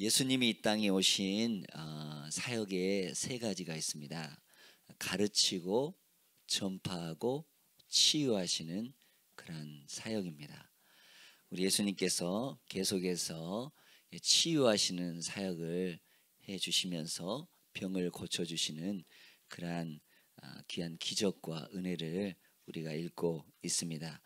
예수님이 이 땅에 오신 어, 사역의 세 가지가 있습니다. 가르치고 전파하고 치유하시는 그런 사역입니다. 우리 예수님께서 계속해서 치유하시는 사역을 해 주시면서 병을 고쳐 주시는 그러한 어, 귀한 기적과 은혜를 우리가 읽고 있습니다.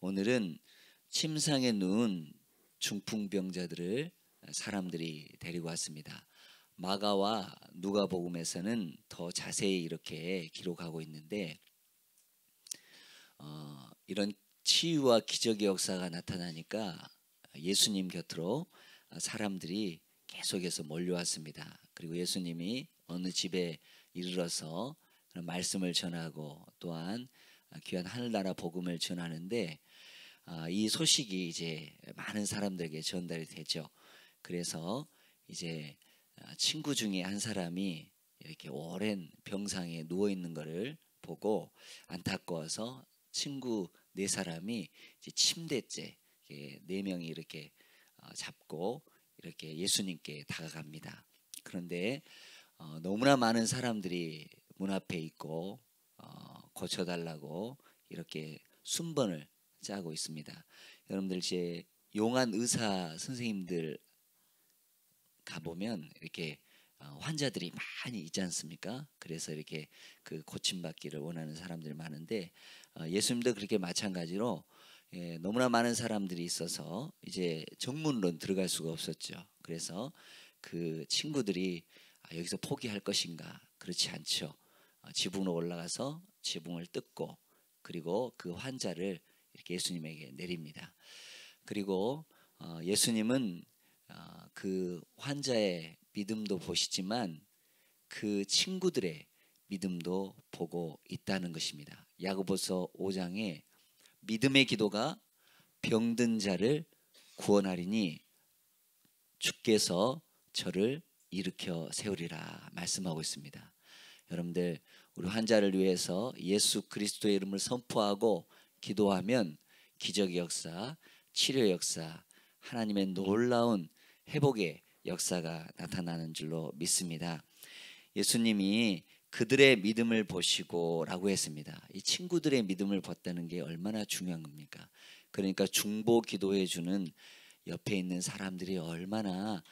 오늘은 침상에 누운 중풍병자들을 사람들이 데리고 왔습니다. 마가와 누가복음에서는 더 자세히 이렇게 기록하고 있는데 어, 이런 치유와 기적의 역사가 나타나니까 예수님 곁으로 사람들이 계속해서 몰려왔습니다. 그리고 예수님이 어느 집에 이르러서 말씀을 전하고 또한 귀한 하늘나라 복음을 전하는데 아, 이 소식이 이제 많은 사람들에게 전달이 되죠. 그래서 이제 아, 친구 중에 한 사람이 이렇게 오랜 병상에 누워 있는 것을 보고 안타까워서 친구 네 사람이 침대째 네 명이 이렇게 어, 잡고 이렇게 예수님께 다가갑니다. 그런데 어, 너무나 많은 사람들이 문 앞에 있고 어, 고쳐달라고 이렇게 순번을 짜고 있습니다. 여러분들 이제 용한 의사 선생님들 가보면 이렇게 어, 환자들이 많이 있지 않습니까? 그래서 이렇게 그 고침받기를 원하는 사람들이 많은데 어, 예수님도 그렇게 마찬가지로 예, 너무나 많은 사람들이 있어서 이제 정문론 들어갈 수가 없었죠. 그래서 그 친구들이 아, 여기서 포기할 것인가? 그렇지 않죠. 어, 지붕으로 올라가서 지붕을 뜯고 그리고 그 환자를 이렇게 예수님에게 내립니다. 그리고 예수님은 그 환자의 믿음도 보시지만 그 친구들의 믿음도 보고 있다는 것입니다. 야고보서 5장에 믿음의 기도가 병든 자를 구원하리니 주께서 저를 일으켜 세우리라 말씀하고 있습니다. 여러분들 우리 환자를 위해서 예수 그리스도의 이름을 선포하고 기도하면 기적 역사, 치료 역사, 하나님의 놀라운 회복의 역사가 나타나는 줄로 믿습니다. 예수님이 그들의 믿음을 보시고라고 했습니다. 이 친구들의 믿음을 봤다는 게 얼마나 중요한 겁니까? 그러니까 중보 기도해 주는 옆에 있는 사람들이 얼마나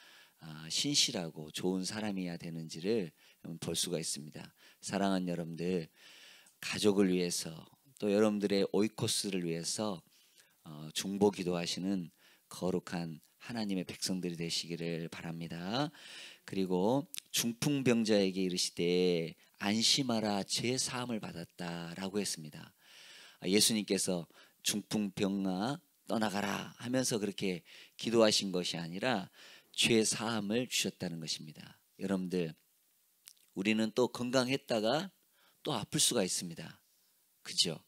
아, 신실하고 좋은 사람이야 되는지를 볼 수가 있습니다. 사랑하는 여러분들 가족을 위해서 또 여러분들의 오이코스를 위해서 어, 중보 기도하시는 거룩한 하나님의 백성들이 되시기를 바랍니다. 그리고 중풍병자에게 이르시되 안심하라 죄 사함을 받았다라고 했습니다. 아, 예수님께서 중풍병아 떠나가라 하면서 그렇게 기도하신 것이 아니라 죄 사함을 주셨다는 것입니다. 여러분들 우리는 또 건강했다가 또 아플 수가 있습니다. 그죠?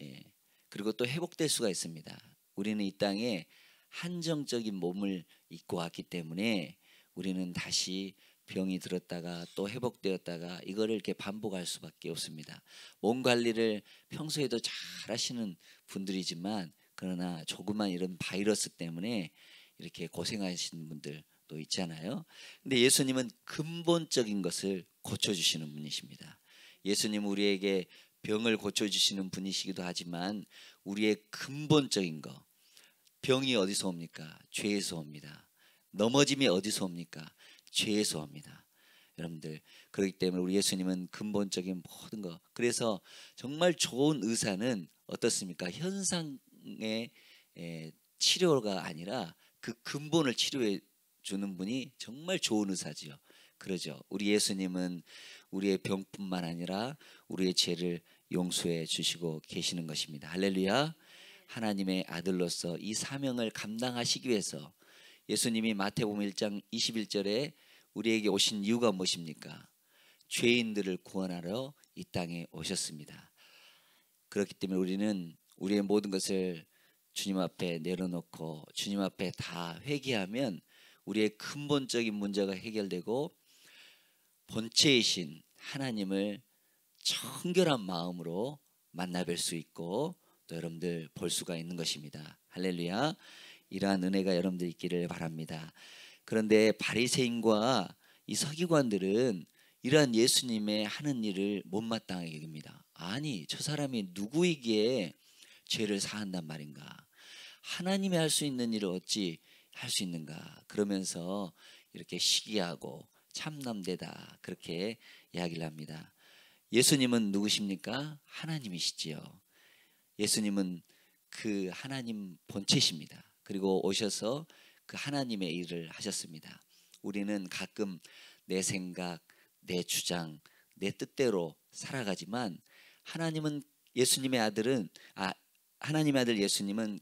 예. 그리고 또 회복될 수가 있습니다. 우리는 이 땅에 한정적인 몸을 입고 왔기 때문에 우리는 다시 병이 들었다가 또 회복되었다가 이거를 이렇게 반복할 수밖에 없습니다. 몸 관리를 평소에도 잘 하시는 분들이지만 그러나 조그만 이런 바이러스 때문에 이렇게 고생하시는 분들 또 있잖아요. 근데 예수님은 근본적인 것을 고쳐 주시는 분이십니다. 예수님 우리에게 병을 고쳐 주시는 분이시기도 하지만 우리의 근본적인 것 병이 어디서 옵니까? 죄에서 옵니다. 넘어짐이 어디서 옵니까? 죄에서 옵니다. 여러분들 그렇기 때문에 우리 예수님은 근본적인 모든 것 그래서 정말 좋은 의사는 어떻습니까? 현상의 에, 치료가 아니라 그 근본을 치료해 주는 분이 정말 좋은 의사지요. 그러죠. 우리 예수님은 우리의 병뿐만 아니라 우리의 죄를 용서해 주시고 계시는 것입니다. 할렐루야. 하나님의 아들로서 이 사명을 감당하시기 위해서 예수님이 마태복음 1장 21절에 우리에게 오신 이유가 무엇입니까? 죄인들을 구원하러 이 땅에 오셨습니다. 그렇기 때문에 우리는 우리의 모든 것을 주님 앞에 내려놓고 주님 앞에 다 회개하면 우리의 근본적인 문제가 해결되고 본체이신 하나님을 청결한 마음으로 만나뵐 수 있고 또 여러분들 볼 수가 있는 것입니다. 할렐루야. 이러한 은혜가 여러분들 있기를 바랍니다. 그런데 바리새인과 이 서기관들은 이러한 예수님의 하는 일을 못마땅하게 여깁니다. 아니, 저 사람이 누구이기 죄를 사한단 말인가? 하나님이 할 수 있는 일을 어찌 할 수 있는가? 그러면서 이렇게 시기하고 참남되다 그렇게 이야기를 합니다. 예수님은 누구십니까? 하나님이시지요. 예수님은 그 하나님 본체십니다. 그리고 오셔서 그 하나님의 일을 하셨습니다. 우리는 가끔 내 생각, 내 주장, 내 뜻대로 살아가지만 하나님은 예수님의 아들은 아 하나님의 아들 예수님은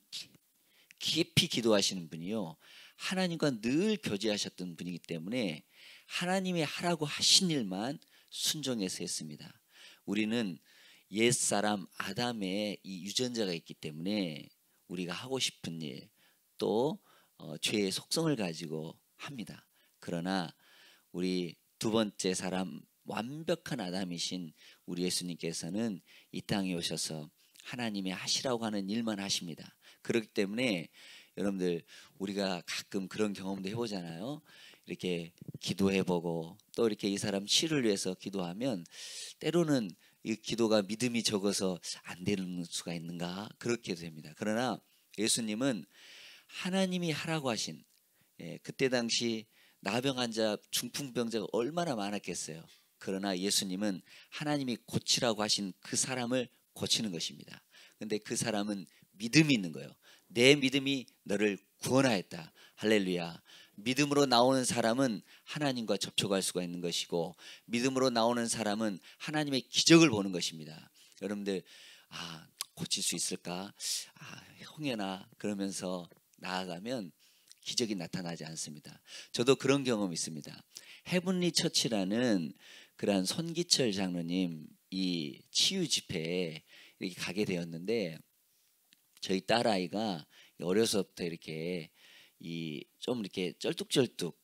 깊이 기도하시는 분이요. 하나님과 늘 교제하셨던 분이기 때문에 하나님이 하라고 하신 일만 순종해서 했습니다. 우리는 옛사람 아담의 이 유전자가 있기 때문에 우리가 하고 싶은 일또 어, 죄의 속성을 가지고 합니다. 그러나 우리 두 번째 사람 완벽한 아담이신 우리 예수님께서는 이 땅에 오셔서 하나님의 하시라고 하는 일만 하십니다. 그렇기 때문에 여러분들 우리가 가끔 그런 경험도 해보잖아요. 이렇게 기도해보고 또 이렇게 이 사람 치를 위해서 기도하면 때로는 이 기도가 믿음이 적어서 안 되는 수가 있는가 그렇게 됩니다. 그러나 예수님은 하나님이 하라고 하신 예, 그때 당시 나병 환자 중풍병자가 얼마나 많았겠어요. 그러나 예수님은 하나님이 고치라고 하신 그 사람을 고치는 것입니다. 근데 그 사람은 믿음이 있는 거예요. 내 믿음이 너를 구원하였다. 할렐루야. 믿음으로 나오는 사람은 하나님과 접촉할 수가 있는 것이고 믿음으로 나오는 사람은 하나님의 기적을 보는 것입니다. 여러분들 아 고칠 수 있을까? 아 형해나 그러면서 나아가면 기적이 나타나지 않습니다. 저도 그런 경험 있습니다. 해븐리 처치라는 그러한 손기철 장로님 이 치유 집회에 이렇게 가게 되었는데 저희 딸아이가 어려서부터 이렇게 이좀 이렇게 쩔뚝쩔뚝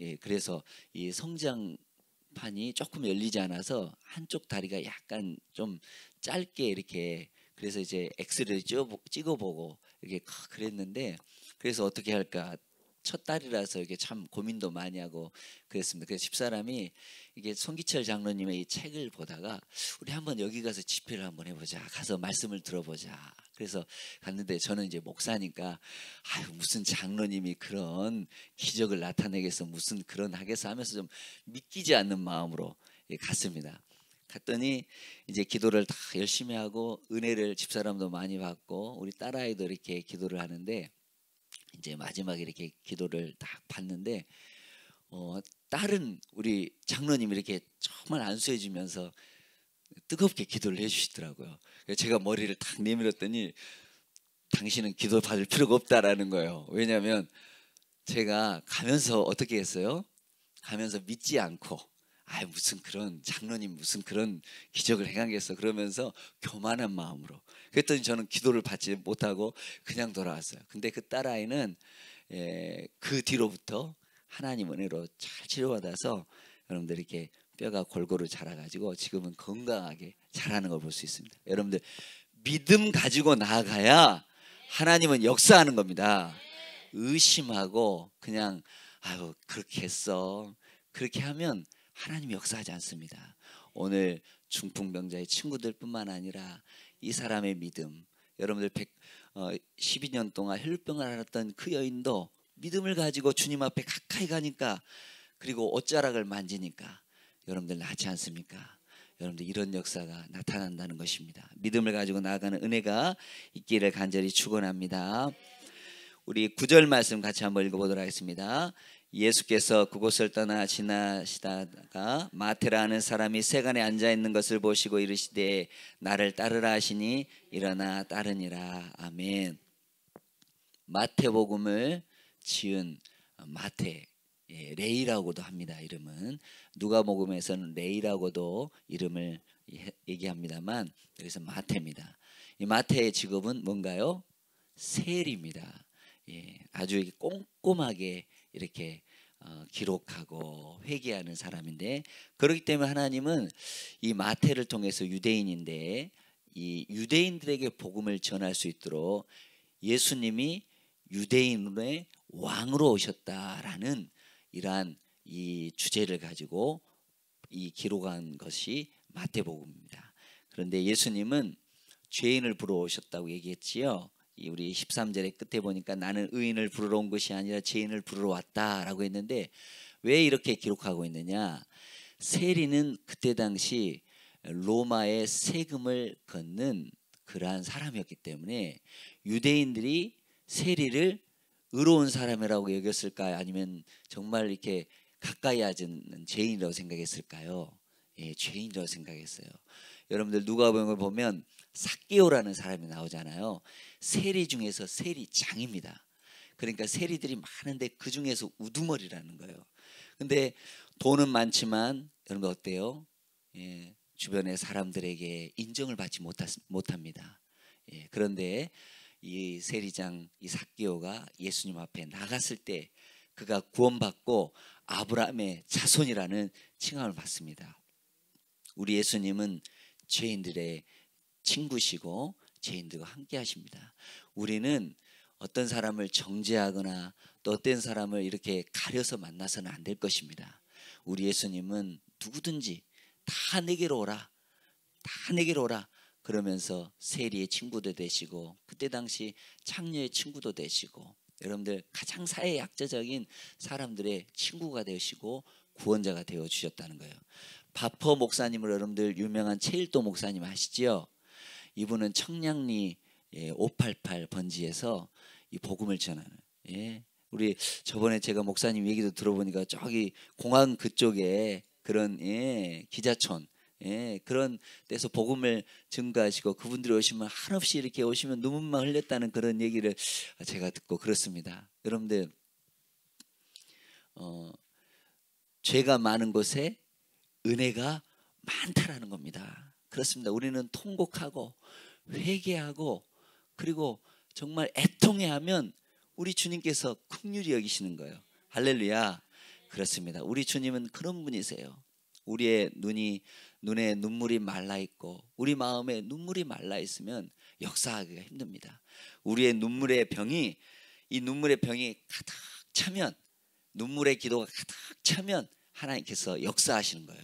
예, 그래서 이 성장판이 조금 열리지 않아서 한쪽 다리가 약간 좀 짧게 이렇게 그래서 이제 엑스를 찍어보고 이렇게 그랬는데 그래서 어떻게 할까 첫 딸이라서 이게참 고민도 많이 하고 그랬습니다. 그래서 집사람이 이게 송기철 장로님의 이 책을 보다가 우리 한번 여기 가서 집회를 한번 해보자. 가서 말씀을 들어보자. 그래서 갔는데 저는 이제 목사니까 아유 무슨 장로님이 그런 기적을 나타내겠어 무슨 그런 하겠어 하면서 좀 믿기지 않는 마음으로 갔습니다. 갔더니 이제 기도를 다 열심히 하고 은혜를 집사람도 많이 받고 우리 딸아이도 이렇게 기도를 하는데 이제 마지막에 이렇게 기도를 딱 봤는데 어, 딸은 우리 장로님 이렇게 정말 안수해 주면서 뜨겁게 기도를 해주시더라고요. 제가 머리를 탁 내밀었더니 당신은 기도 받을 필요가 없다라는 거예요. 왜냐하면 제가 가면서 어떻게 했어요? 가면서 믿지 않고 아 무슨 그런 장로님 무슨 그런 기적을 행하겠어 그러면서 교만한 마음으로 그랬더니 저는 기도를 받지 못하고 그냥 돌아왔어요. 근데 그 딸아이는 예, 그 뒤로부터 하나님 은혜로 잘 치료받아서 여러분들 이렇게 뼈가 골고루 자라가지고 지금은 건강하게 자라는 걸 볼 수 있습니다. 여러분들 믿음 가지고 나아가야 하나님은 역사하는 겁니다. 의심하고 그냥 아유 그렇게 했어 그렇게 하면 하나님 역사하지 않습니다. 오늘 중풍병자의 친구들뿐만 아니라 이 사람의 믿음 여러분들 1 12년 어, 동안 혈병을 앓았던 그 여인도 믿음을 가지고 주님 앞에 가까이 가니까 그리고 옷자락을 만지니까 여러분들 낫지 않습니까? 여러분들 이런 역사가 나타난다는 것입니다. 믿음을 가지고 나아가는 은혜가 있기를 간절히 축원합니다. 우리 구절 말씀 같이 한번 읽어보도록 하겠습니다. 예수께서 그곳을 떠나 지나시다가 마태라는 사람이 세간에 앉아 있는 것을 보시고 이르시되 나를 따르라 하시니 일어나 따르니라 아멘. 마태복음을 지은 마태 예, 레이라고도 합니다. 이름은 누가복음에서는 레이라고도 이름을 예, 얘기합니다만 여기서 마태입니다. 이 마태의 직업은 뭔가요? 세리입니다. 예, 아주 꼼꼼하게 이렇게 어, 기록하고 회개하는 사람인데 그렇기 때문에 하나님은 이 마태를 통해서 유대인인데 이 유대인들에게 복음을 전할 수 있도록 예수님이 유대인의 왕으로 오셨다라는 이러한 이 주제를 가지고 이 기록한 것이 마태복음입니다. 그런데 예수님은 죄인을 부러오셨다고 얘기했지요. 우리 13절의 끝에 보니까 나는 의인을 부르러 온 것이 아니라 죄인을 부르러 왔다라고 했는데 왜 이렇게 기록하고 있느냐? 세리는 그때 당시 로마의 세금을 걷는 그러한 사람이었기 때문에 유대인들이 세리를 의로운 사람이라고 여겼을까요? 아니면 정말 이렇게 가까이 하는 죄인이라고 생각했을까요? 예, 죄인이라고 생각했어요. 여러분들 누가복음을 보면 사케오라는 사람이 나오잖아요. 세리 중에서 세리장입니다. 그러니까 세리들이 많은데 그 중에서 우두머리라는 거예요. 근데 돈은 많지만 여러분 어때요? 예, 주변의 사람들에게 인정을 받지 못하, 못합니다. 예, 그런데 이 세리장 이 삭기오가 예수님 앞에 나갔을 때 그가 구원받고 아브라함의 자손이라는 칭함을 받습니다. 우리 예수님은 죄인들의 친구시고 죄인들과 함께 하십니다. 우리는 어떤 사람을 정죄하거나 또 어떤 사람을 이렇게 가려서 만나서는 안 될 것입니다. 우리 예수님은 누구든지 다 내게로 오라. 다 내게로 오라. 그러면서 세리의 친구도 되시고 그때 당시 창녀의 친구도 되시고 여러분들 가장 사회 약자적인 사람들의 친구가 되시고 구원자가 되어 주셨다는 거예요. 바퍼 목사님을 여러분들 유명한 체일도 목사님 아시지요? 이분은 청량리 588 예, 번지에서 이 복음을 전하는 예. 우리 저번에 제가 목사님 얘기도 들어보니까 저기 공항 그쪽에 그런 예, 기자촌 예, 그런 데서 복음을 증가하시고 그분들이 오시면 한없이 이렇게 오시면 눈물만 흘렸다는 그런 얘기를 제가 듣고 그렇습니다. 여러분들 어, 죄가 많은 곳에 은혜가 많다라는 겁니다. 그렇습니다. 우리는 통곡하고 회개하고 그리고 정말 애통해하면 우리 주님께서 긍휼이 여기시는 거예요. 할렐루야. 그렇습니다. 우리 주님은 그런 분이세요. 우리의 눈이 눈에 눈물이 말라 있고 우리 마음에 눈물이 말라 있으면 역사하기가 힘듭니다. 우리의 눈물의 병이 이 눈물의 병이 가득 차면 눈물의 기도가 가득 차면 하나님께서 역사하시는 거예요.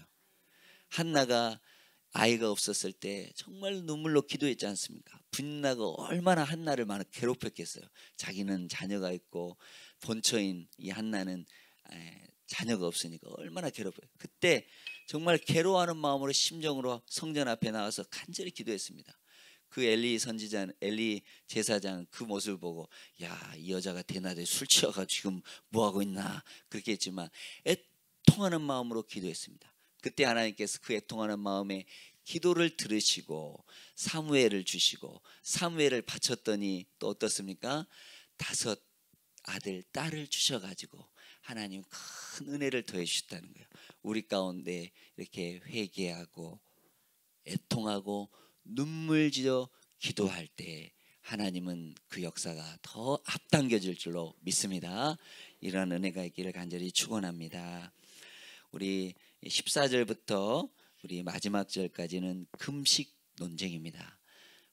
한나가 아이가 없었을 때 정말 눈물로 기도했지 않습니까? 분나가 얼마나 한나를 많이 괴롭혔겠어요. 자기는 자녀가 있고 본처인 이 한나는 자녀가 없으니까 얼마나 괴롭워요 그때 정말 괴로워하는 마음으로 심정으로 성전 앞에 나와서 간절히 기도했습니다. 그 엘리 선지자, 엘리 제사장 그 모습을 보고 야 이 여자가 대낮에 술 취해가 지금 뭐 하고 있나 그렇게 했지만 애통하는 마음으로 기도했습니다. 그때 하나님께서 그 애통하는 마음에 기도를 들으시고 사무엘을 주시고 사무엘을 바쳤더니 또 어떻습니까? 다섯 아들 딸을 주셔가지고 하나님 큰 은혜를 더해 주셨다는 거예요. 우리 가운데 이렇게 회개하고 애통하고 눈물지어 기도할 때 하나님은 그 역사가 더 앞당겨질 줄로 믿습니다. 이러 은혜가 있기를 간절히 축원합니다. 우리 14절부터 우리 마지막 절까지는 금식 논쟁입니다.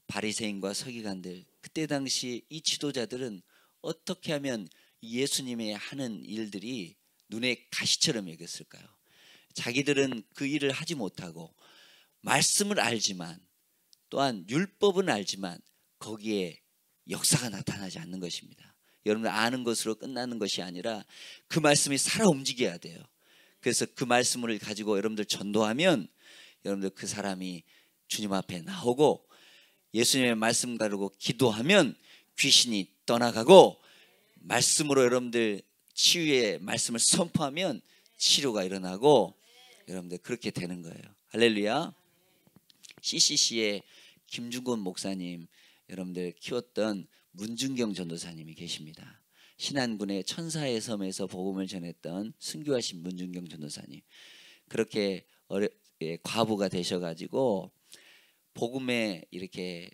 바리새인과 서기관들 그때 당시 이 지도자들은 어떻게 하면 예수님의 하는 일들이 눈에 가시처럼 여겼을까요? 자기들은 그 일을 하지 못하고 말씀을 알지만 또한 율법은 알지만 거기에 역사가 나타나지 않는 것입니다. 여러분 아는 것으로 끝나는 것이 아니라 그 말씀이 살아 움직여야 돼요. 그래서 그 말씀을 가지고 여러분들 전도하면 여러분들 그 사람이 주님 앞에 나오고 예수님의 말씀 가르고 기도하면 귀신이 떠나가고 말씀으로 여러분들 치유의 말씀을 선포하면 치료가 일어나고 여러분들 그렇게 되는 거예요. 할렐루야. CCC의 김중곤 목사님 여러분들 키웠던 문준경 전도사님이 계십니다. 신안군의 천사의 섬에서 복음을 전했던 순교하신 문준경 전도사님 그렇게 어려, 예, 과부가 되셔가지고 복음에 이렇게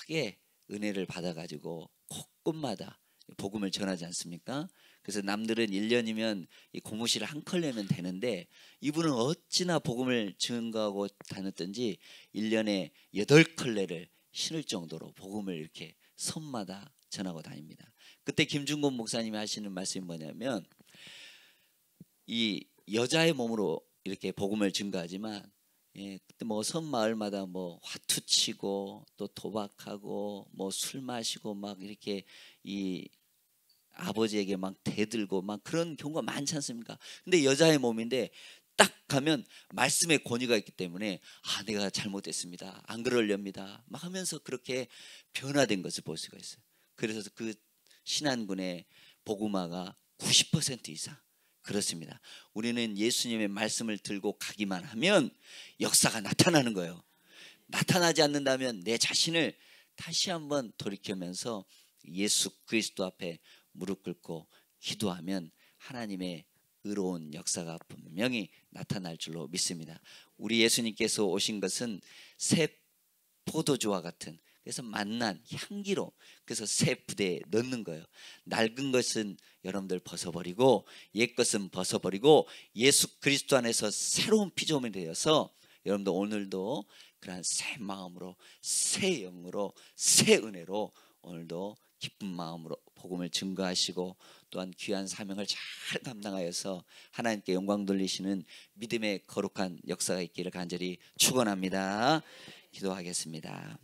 크게 은혜를 받아가지고 곳곳마다 복음을 전하지 않습니까? 그래서 남들은 1년이면 이 고무실 한컬레면 되는데 이분은 어찌나 복음을 증거하고 다녔던지 1년에 8컬레를 신을 정도로 복음을 이렇게 섬마다 전하고 다닙니다. 그때 김준곤 목사님이 하시는 말씀이 뭐냐면 이 여자의 몸으로 이렇게 복음을 증거하지만 예, 그때 뭐섬 마을마다 뭐 화투 치고 또 도박하고 뭐 술 마시고 막 이렇게 이 아버지에게 막 대들고 막 그런 경우가 많지 않습니까? 근데 여자의 몸인데 딱 가면 말씀의 권위가 있기 때문에 아 내가 잘못했습니다. 안 그러렵니다. 막 하면서 그렇게 변화된 것을 볼 수가 있어요. 그래서 그 신안군의 복음화가 90% 이상 그렇습니다. 우리는 예수님의 말씀을 들고 가기만 하면 역사가 나타나는 거예요. 나타나지 않는다면 내 자신을 다시 한번 돌이키면서 예수 그리스도 앞에 무릎 꿇고 기도하면 하나님의 의로운 역사가 분명히 나타날 줄로 믿습니다. 우리 예수님께서 오신 것은 새 포도주와 같은 그래서 만난 향기로 그래서 새 부대에 넣는 거예요. 낡은 것은 여러분들 벗어버리고 옛 것은 벗어버리고 예수 그리스도 안에서 새로운 피조물이 되어서 여러분들 오늘도 그러새 마음으로 새 영으로 새 은혜로 오늘도 기쁜 마음으로 복음을 증거하시고 또한 귀한 사명을 잘담당하여서 하나님께 영광 돌리시는 믿음의 거룩한 역사가 있기를 간절히 축원합니다. 기도하겠습니다.